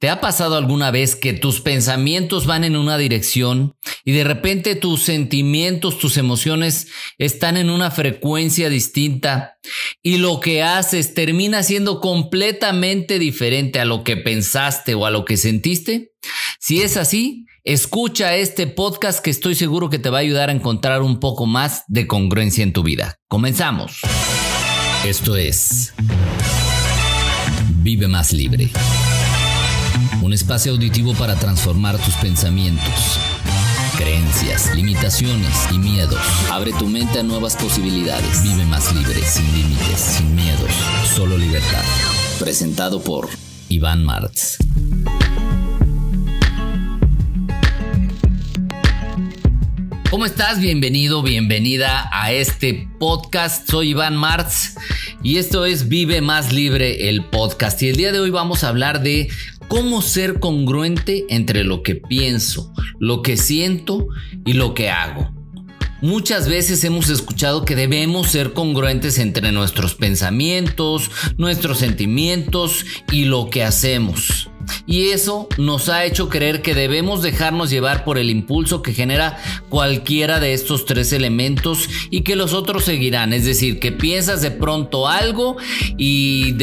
¿Te ha pasado alguna vez que tus pensamientos van en una dirección y de repente tus sentimientos, tus emociones están en una frecuencia distinta y lo que haces termina siendo completamente diferente a lo que pensaste o a lo que sentiste? Si es así, escucha este podcast que estoy seguro que te va a ayudar a encontrar un poco más de congruencia en tu vida. Comenzamos. Esto es Vive más libre. Un espacio auditivo para transformar tus pensamientos, creencias, limitaciones y miedos. Abre tu mente a nuevas posibilidades. Vive más libre, sin límites, sin miedos, solo libertad. Presentado por Iván Martz. ¿Cómo estás? Bienvenido, bienvenida a este podcast. Soy Iván Martz y esto es Vive Más Libre, el podcast. Y el día de hoy vamos a hablar de cómo ser congruente entre lo que pienso, lo que siento y lo que hago. Muchas veces hemos escuchado que debemos ser congruentes entre nuestros pensamientos, nuestros sentimientos y lo que hacemos. Y eso nos ha hecho creer que debemos dejarnos llevar por el impulso que genera cualquiera de estos tres elementos y que los otros seguirán. Es decir, que piensas de pronto algo y,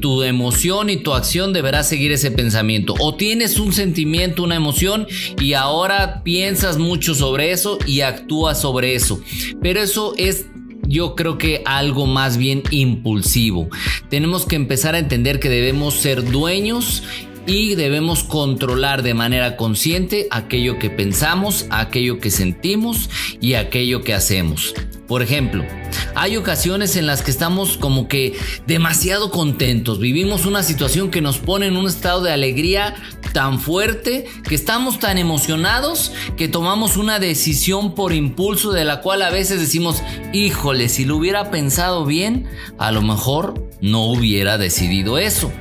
tu emoción y tu acción deberá seguir ese pensamiento. O tienes un sentimiento, una emoción y ahora piensas mucho sobre eso y actúas sobre eso. Pero eso es yo creo que algo más bien impulsivo. Tenemos que empezar a entender que debemos ser dueños y debemos controlar de manera consciente aquello que pensamos, aquello que sentimos y aquello que hacemos. Por ejemplo, hay ocasiones en las que estamos como que demasiado contentos, vivimos una situación que nos pone en un estado de alegría tan fuerte, que estamos tan emocionados, que tomamos una decisión por impulso de la cual a veces decimos, híjole, si lo hubiera pensado bien, a lo mejor no hubiera decidido eso.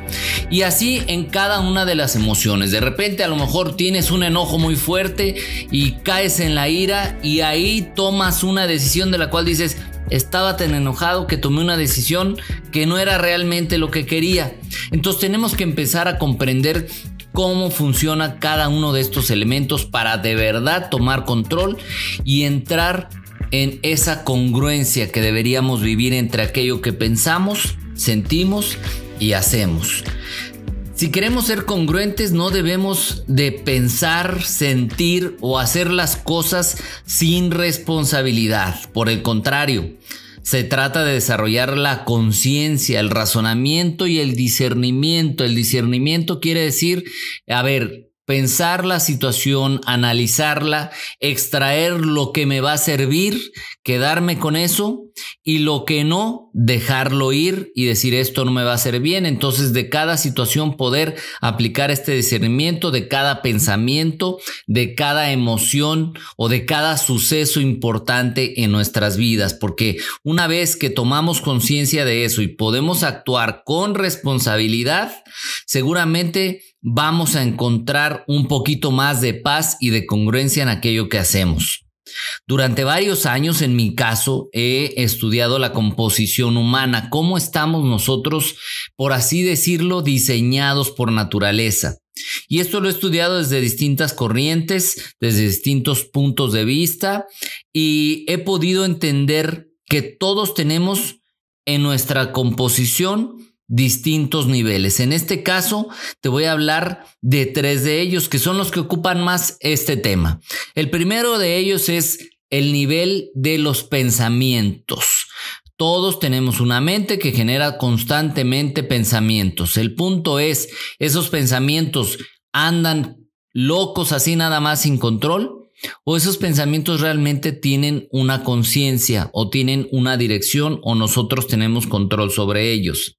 Y así en cada una de las emociones. De repente a lo mejor tienes un enojo muy fuerte y caes en la ira y ahí tomas una decisión de la cual dices, estaba tan enojado que tomé una decisión que no era realmente lo que quería. Entonces tenemos que empezar a comprender cómo funciona cada uno de estos elementos para de verdad tomar control y entrar en esa congruencia que deberíamos vivir entre aquello que pensamos sentimos y hacemos. Si queremos ser congruentes no debemos de pensar, sentir o hacer las cosas sin responsabilidad. Por el contrario, se trata de desarrollar la conciencia, el razonamiento y el discernimiento. El discernimiento quiere decir, a ver, pensar la situación, analizarla, extraer lo que me va a servir, quedarme con eso y lo que no, dejarlo ir y decir esto no me va a ser bien. Entonces de cada situación poder aplicar este discernimiento, de cada pensamiento, de cada emoción o de cada suceso importante en nuestras vidas. Porque una vez que tomamos conciencia de eso y podemos actuar con responsabilidad, seguramente vamos a encontrar un poquito más de paz y de congruencia en aquello que hacemos. Durante varios años, en mi caso, he estudiado la composición humana, cómo estamos nosotros, por así decirlo, diseñados por naturaleza. Y esto lo he estudiado desde distintas corrientes, desde distintos puntos de vista, y he podido entender que todos tenemos en nuestra composición distintos niveles. En este caso, te voy a hablar de tres de ellos que son los que ocupan más este tema. El primero de ellos es el nivel de los pensamientos. Todos tenemos una mente que genera constantemente pensamientos. El punto es, esos pensamientos andan locos así nada más sin control. ¿O esos pensamientos realmente tienen una conciencia o tienen una dirección o nosotros tenemos control sobre ellos?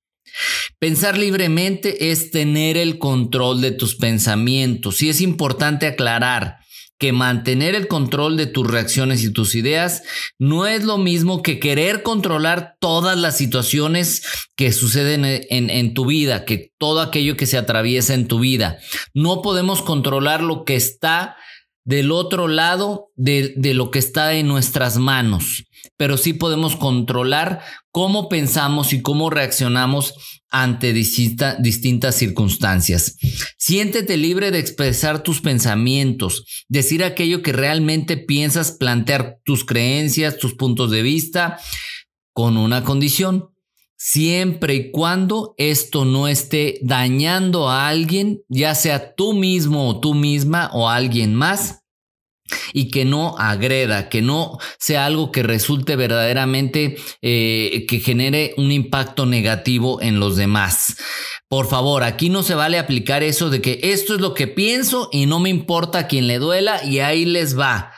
Pensar libremente es tener el control de tus pensamientos y es importante aclarar que mantener el control de tus reacciones y tus ideas no es lo mismo que querer controlar todas las situaciones que suceden e, en, tu vida, que todo aquello que se atraviesa en tu vida. No podemos controlar lo que está del otro lado de, lo que está en nuestras manos, pero sí podemos controlar cómo pensamos y cómo reaccionamos ante distintas circunstancias. Siéntete libre de expresar tus pensamientos, decir aquello que realmente piensas, plantear tus creencias, tus puntos de vista, con una condición, siempre y cuando esto no esté dañando a alguien, ya sea tú mismo o tú misma o alguien más, y que no agreda, que no sea algo que resulte verdaderamente eh, que genere un impacto negativo en los demás. Por favor, aquí no se vale aplicar eso de que esto es lo que pienso y no me importa a quien le duela y ahí les va.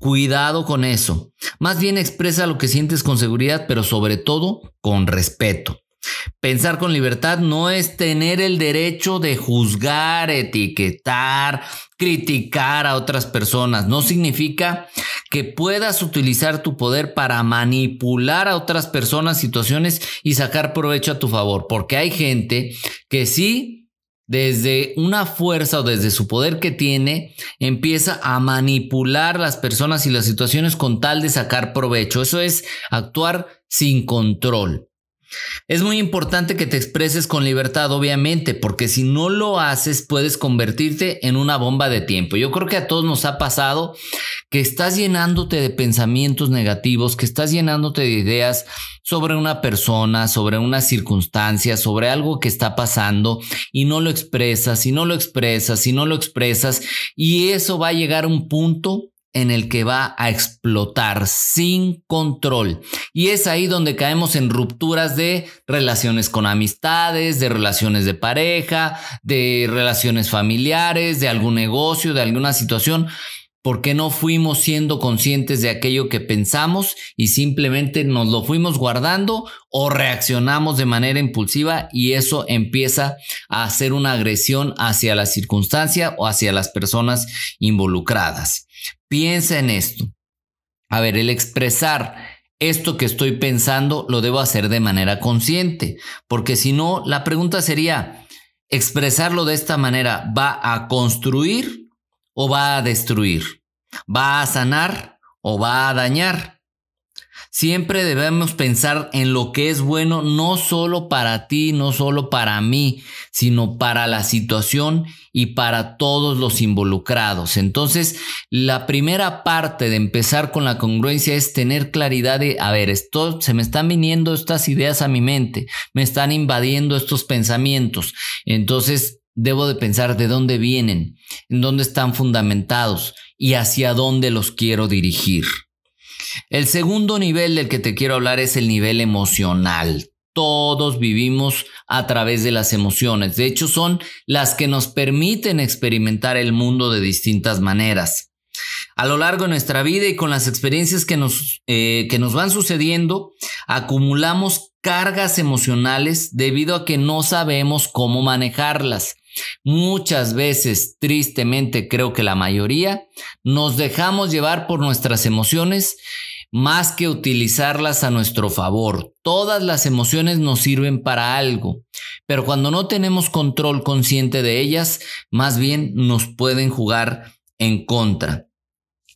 Cuidado con eso. Más bien expresa lo que sientes con seguridad, pero sobre todo con respeto. Pensar con libertad no es tener el derecho de juzgar, etiquetar, criticar a otras personas. No significa que puedas utilizar tu poder para manipular a otras personas, situaciones y sacar provecho a tu favor, porque hay gente que sí desde una fuerza o desde su poder que tiene, empieza a manipular las personas y las situaciones con tal de sacar provecho. Eso es actuar sin control. Es muy importante que te expreses con libertad, obviamente, porque si no lo haces puedes convertirte en una bomba de tiempo. Yo creo que a todos nos ha pasado que estás llenándote de pensamientos negativos, que estás llenándote de ideas sobre una persona, sobre una circunstancia, sobre algo que está pasando y no lo expresas, y no lo expresas, y no lo expresas, y eso va a llegar a un punto en el que va a explotar sin control. Y es ahí donde caemos en rupturas de relaciones con amistades, de relaciones de pareja, de relaciones familiares, de algún negocio, de alguna situación porque no fuimos siendo conscientes de aquello que pensamos y simplemente nos lo fuimos guardando o reaccionamos de manera impulsiva y eso empieza a hacer una agresión hacia la circunstancia o hacia las personas involucradas. Piensa en esto. A ver, el expresar esto que estoy pensando lo debo hacer de manera consciente, porque si no, la pregunta sería, ¿expresarlo de esta manera va a construir o va a destruir? ¿Va a sanar o va a dañar? Siempre debemos pensar en lo que es bueno no solo para ti, no solo para mí, sino para la situación y para todos los involucrados. Entonces, la primera parte de empezar con la congruencia es tener claridad de, a ver, esto, se me están viniendo estas ideas a mi mente, me están invadiendo estos pensamientos. Entonces, Debo de pensar de dónde vienen, en dónde están fundamentados y hacia dónde los quiero dirigir. El segundo nivel del que te quiero hablar es el nivel emocional. Todos vivimos a través de las emociones. De hecho, son las que nos permiten experimentar el mundo de distintas maneras. A lo largo de nuestra vida y con las experiencias que nos, eh, que nos van sucediendo, acumulamos cargas emocionales debido a que no sabemos cómo manejarlas Muchas veces, tristemente, creo que la mayoría, nos dejamos llevar por nuestras emociones más que utilizarlas a nuestro favor. Todas las emociones nos sirven para algo, pero cuando no tenemos control consciente de ellas, más bien nos pueden jugar en contra.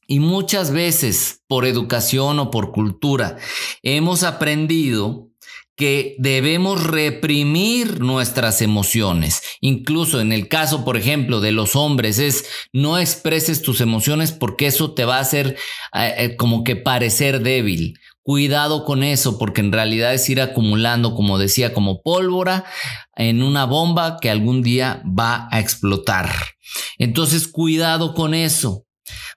Y muchas veces, por educación o por cultura, hemos aprendido que debemos reprimir nuestras emociones. Incluso en el caso, por ejemplo, de los hombres, es no expreses tus emociones porque eso te va a hacer eh, eh, como que parecer débil. Cuidado con eso, porque en realidad es ir acumulando, como decía, como pólvora en una bomba que algún día va a explotar. Entonces, cuidado con eso.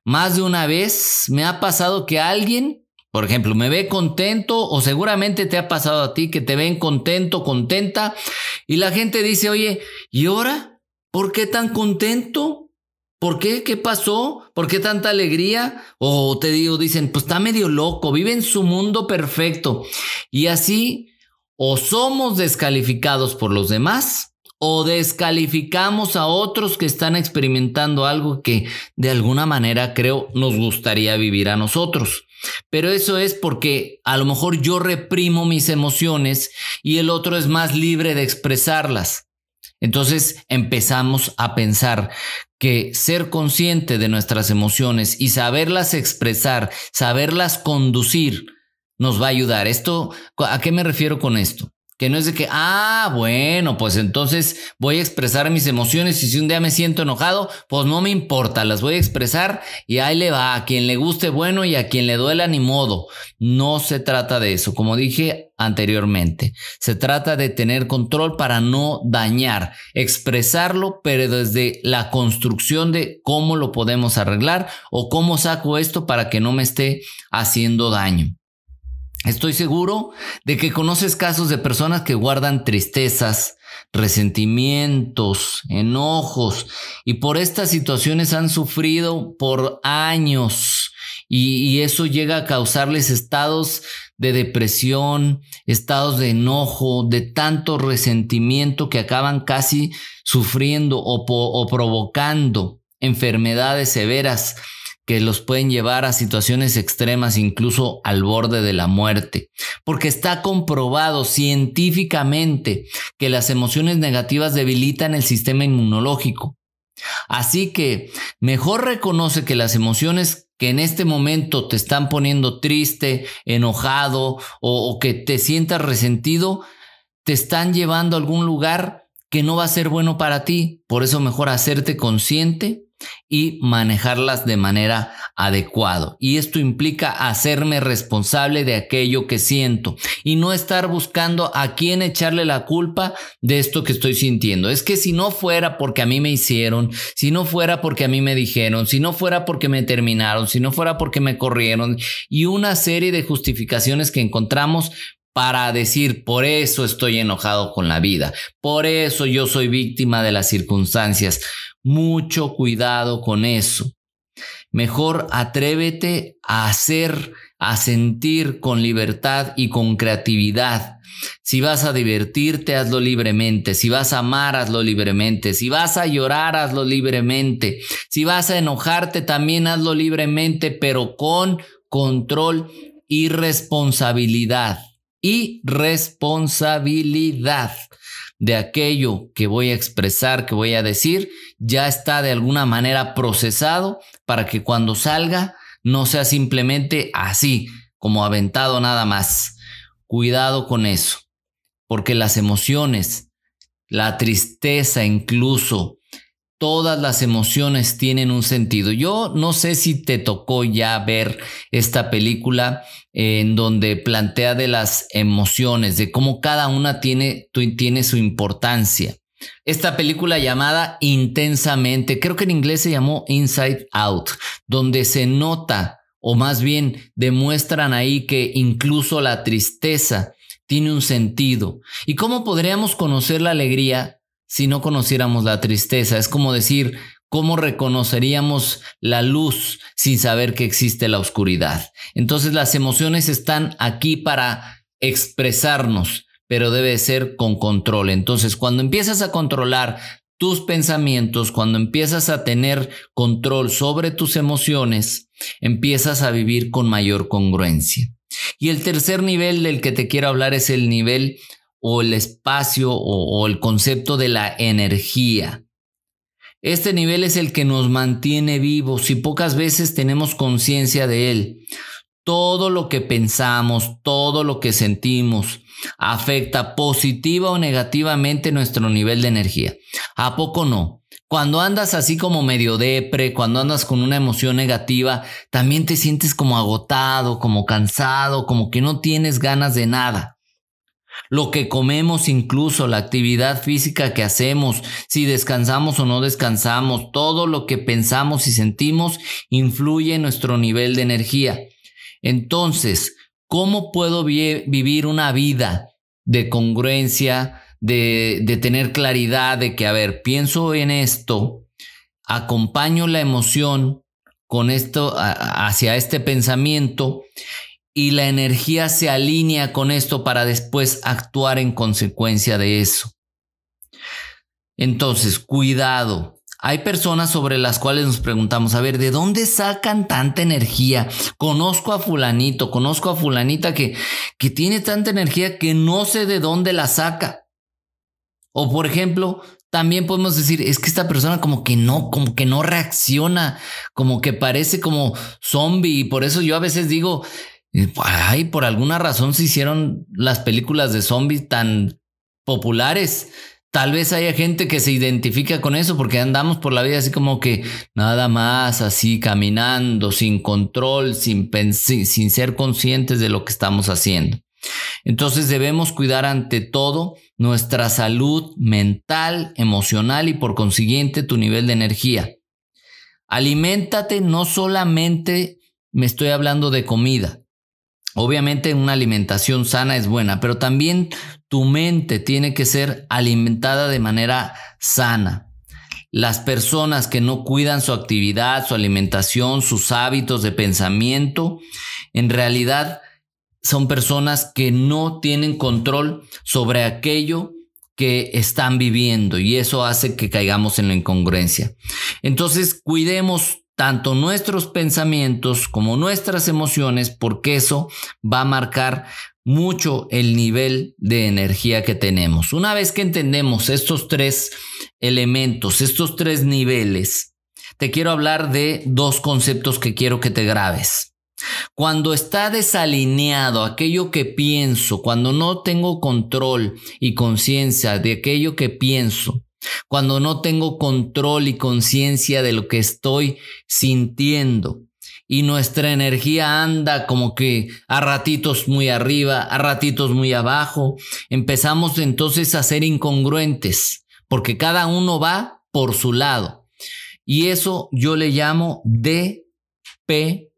Más de una vez me ha pasado que alguien por ejemplo, me ve contento o seguramente te ha pasado a ti que te ven contento, contenta y la gente dice, oye, ¿y ahora? ¿Por qué tan contento? ¿Por qué? ¿Qué pasó? ¿Por qué tanta alegría? O te digo, dicen, pues está medio loco, vive en su mundo perfecto. Y así o somos descalificados por los demás o descalificamos a otros que están experimentando algo que de alguna manera creo nos gustaría vivir a nosotros. Pero eso es porque a lo mejor yo reprimo mis emociones y el otro es más libre de expresarlas. Entonces empezamos a pensar que ser consciente de nuestras emociones y saberlas expresar, saberlas conducir, nos va a ayudar. Esto, ¿a qué me refiero con esto? Que no es de que, ah, bueno, pues entonces voy a expresar mis emociones y si un día me siento enojado, pues no me importa, las voy a expresar y ahí le va, a quien le guste bueno y a quien le duela ni modo. No se trata de eso, como dije anteriormente, se trata de tener control para no dañar, expresarlo, pero desde la construcción de cómo lo podemos arreglar o cómo saco esto para que no me esté haciendo daño. Estoy seguro de que conoces casos de personas que guardan tristezas, resentimientos, enojos y por estas situaciones han sufrido por años y, eso llega a causarles estados de depresión, estados de enojo, de tanto resentimiento que acaban casi sufriendo o provocando enfermedades severas que los pueden llevar a situaciones extremas, incluso al borde de la muerte, porque está comprobado científicamente que las emociones negativas debilitan el sistema inmunológico. Así que mejor reconoce que las emociones que en este momento te están poniendo triste, enojado o, que te sientas resentido, te están llevando a algún lugar que no va a ser bueno para ti. Por eso mejor hacerte consciente y manejarlas de manera adecuada. Y esto implica hacerme responsable de aquello que siento y no estar buscando a quién echarle la culpa de esto que estoy sintiendo. Es que si no fuera porque a mí me hicieron, si no fuera porque a mí me dijeron, si no fuera porque me terminaron, si no fuera porque me corrieron y una serie de justificaciones que encontramos para decir, por eso estoy enojado con la vida, por eso yo soy víctima de las circunstancias. Mucho cuidado con eso. Mejor atrévete a hacer, a sentir con libertad y con creatividad. Si vas a divertirte, hazlo libremente. Si vas a amar, hazlo libremente. Si vas a llorar, hazlo libremente. Si vas a enojarte, también hazlo libremente, pero con control y responsabilidad. Y responsabilidad de aquello que voy a expresar, que voy a decir, ya está de alguna manera procesado para que cuando salga no sea simplemente así, como aventado nada más. Cuidado con eso, porque las emociones, la tristeza incluso, todas las emociones tienen un sentido. Yo no sé si te tocó ya ver esta película en donde plantea de las emociones, de cómo cada una tiene, tiene su importancia. Esta película llamada Intensamente, creo que en inglés se llamó Inside Out, donde se nota o más bien demuestran ahí que incluso la tristeza tiene un sentido. ¿Y cómo podríamos conocer la alegría si no conociéramos la tristeza. Es como decir, ¿Cómo reconoceríamos la luz sin saber que existe la oscuridad? Entonces las emociones están aquí para expresarnos, pero debe ser con control. Entonces cuando empiezas a controlar tus pensamientos, cuando empiezas a tener control sobre tus emociones, empiezas a vivir con mayor congruencia. Y el tercer nivel del que te quiero hablar es el nivel o el espacio o, el concepto de la energía. Este nivel es el que nos mantiene vivos y pocas veces tenemos conciencia de él. Todo lo que pensamos, todo lo que sentimos, afecta positiva o negativamente nuestro nivel de energía. ¿A poco no? Cuando andas así como medio depre, cuando andas con una emoción negativa, también te sientes como agotado, como cansado, como que no tienes ganas de nada lo que comemos incluso, la actividad física que hacemos, si descansamos o no descansamos, todo lo que pensamos y sentimos influye en nuestro nivel de energía. Entonces, ¿cómo puedo vivir una vida de congruencia, de, tener claridad, de que, a ver, pienso en esto, acompaño la emoción con esto hacia este pensamiento y la energía se alinea con esto para después actuar en consecuencia de eso. Entonces, cuidado. Hay personas sobre las cuales nos preguntamos, a ver, ¿de dónde sacan tanta energía? Conozco a fulanito, conozco a fulanita que, que tiene tanta energía que no sé de dónde la saca. O por ejemplo, también podemos decir, es que esta persona como que no, como que no reacciona, como que parece como zombie. Y por eso yo a veces digo, Ay, por alguna razón se hicieron las películas de zombies tan populares. Tal vez haya gente que se identifica con eso porque andamos por la vida así como que nada más, así caminando, sin control, sin, sin ser conscientes de lo que estamos haciendo. Entonces debemos cuidar ante todo nuestra salud mental, emocional y por consiguiente tu nivel de energía. Aliméntate no solamente, me estoy hablando de comida, Obviamente una alimentación sana es buena, pero también tu mente tiene que ser alimentada de manera sana. Las personas que no cuidan su actividad, su alimentación, sus hábitos de pensamiento, en realidad son personas que no tienen control sobre aquello que están viviendo y eso hace que caigamos en la incongruencia. Entonces, cuidemos tanto nuestros pensamientos como nuestras emociones, porque eso va a marcar mucho el nivel de energía que tenemos. Una vez que entendemos estos tres elementos, estos tres niveles, te quiero hablar de dos conceptos que quiero que te grabes. Cuando está desalineado aquello que pienso, cuando no tengo control y conciencia de aquello que pienso, cuando no tengo control y conciencia de lo que estoy sintiendo y nuestra energía anda como que a ratitos muy arriba, a ratitos muy abajo, empezamos entonces a ser incongruentes, porque cada uno va por su lado. Y eso yo le llamo DPI.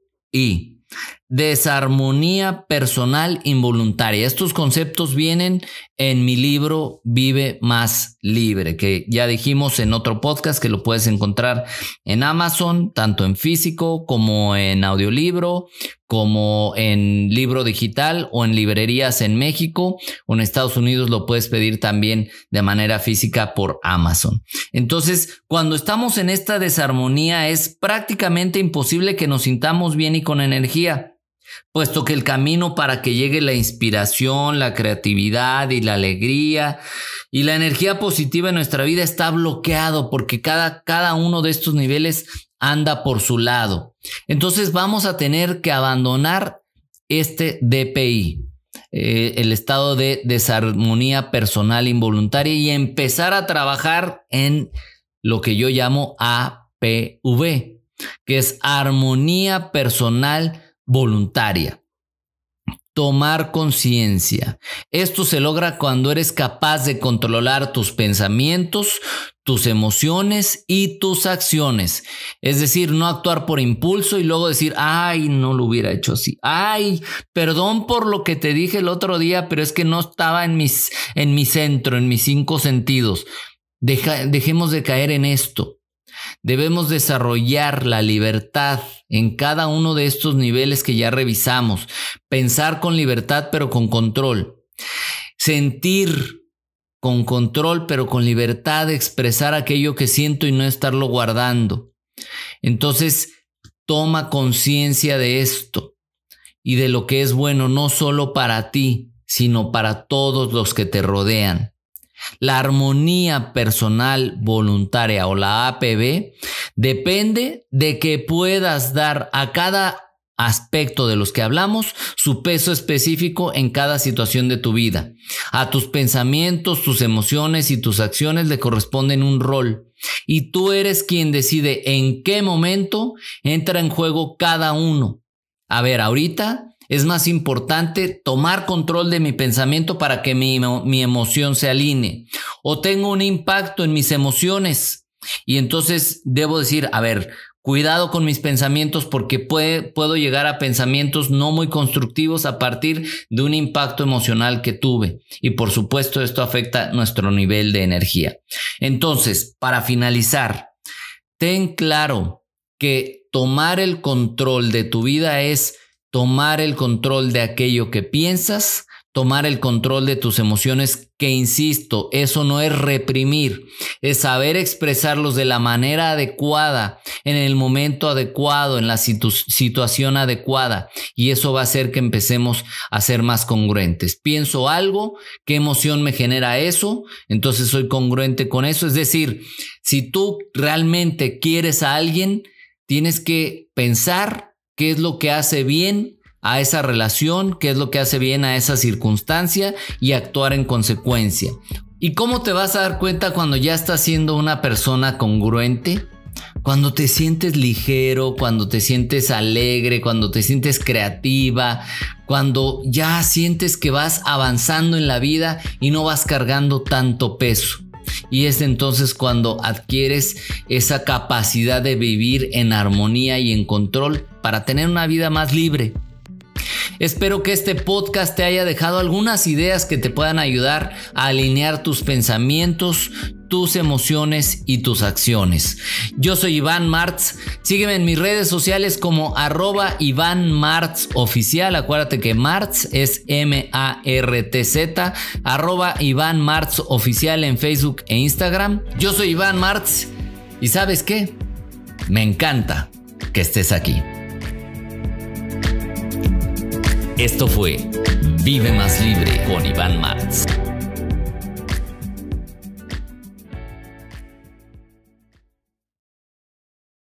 Desarmonía personal involuntaria. Estos conceptos vienen en mi libro Vive más libre, que ya dijimos en otro podcast que lo puedes encontrar en Amazon, tanto en físico como en audiolibro, como en libro digital o en librerías en México o en Estados Unidos lo puedes pedir también de manera física por Amazon. Entonces, cuando estamos en esta desarmonía es prácticamente imposible que nos sintamos bien y con energía puesto que el camino para que llegue la inspiración, la creatividad y la alegría y la energía positiva en nuestra vida está bloqueado porque cada, cada uno de estos niveles anda por su lado. Entonces vamos a tener que abandonar este DPI, eh, el estado de desarmonía personal involuntaria y empezar a trabajar en lo que yo llamo APV, que es armonía personal voluntaria. Tomar conciencia. Esto se logra cuando eres capaz de controlar tus pensamientos, tus emociones y tus acciones. Es decir, no actuar por impulso y luego decir, ay, no lo hubiera hecho así. Ay, perdón por lo que te dije el otro día, pero es que no estaba en, mis, en mi centro, en mis cinco sentidos. Deja, dejemos de caer en esto. Debemos desarrollar la libertad en cada uno de estos niveles que ya revisamos. Pensar con libertad pero con control. Sentir con control pero con libertad expresar aquello que siento y no estarlo guardando. Entonces, toma conciencia de esto y de lo que es bueno no solo para ti, sino para todos los que te rodean. La armonía personal voluntaria o la APB depende de que puedas dar a cada aspecto de los que hablamos su peso específico en cada situación de tu vida. A tus pensamientos, tus emociones y tus acciones le corresponden un rol y tú eres quien decide en qué momento entra en juego cada uno. A ver, ahorita es más importante tomar control de mi pensamiento para que mi, emoción se alinee. O tengo un impacto en mis emociones. Y entonces debo decir, a ver, Cuidado con mis pensamientos porque puede, puedo llegar a pensamientos no muy constructivos a partir de un impacto emocional que tuve. Y por supuesto esto afecta nuestro nivel de energía. Entonces, para finalizar, ten claro que tomar el control de tu vida es tomar el control de aquello que piensas, tomar el control de tus emociones, que insisto, eso no es reprimir, es saber expresarlos de la manera adecuada, en el momento adecuado, en la situación adecuada, y eso va a hacer que empecemos a ser más congruentes. Pienso algo, qué emoción me genera eso, entonces soy congruente con eso, es decir, si tú realmente quieres a alguien, tienes que pensar, qué es lo que hace bien a esa relación, qué es lo que hace bien a esa circunstancia y actuar en consecuencia. ¿Y cómo te vas a dar cuenta cuando ya estás siendo una persona congruente? Cuando te sientes ligero, cuando te sientes alegre, cuando te sientes creativa, cuando ya sientes que vas avanzando en la vida y no vas cargando tanto peso y es entonces cuando adquieres esa capacidad de vivir en armonía y en control para tener una vida más libre. Espero que este podcast te haya dejado algunas ideas que te puedan ayudar a alinear tus pensamientos tus emociones y tus acciones. Yo soy Iván Martz, sígueme en mis redes sociales como arroba Iván Martz oficial, acuérdate que Martz es M-A-R-T-Z, arroba Iván Martz oficial en Facebook e Instagram. Yo soy Iván Martz y sabes qué, me encanta que estés aquí. Esto fue Vive más libre con Iván Martz.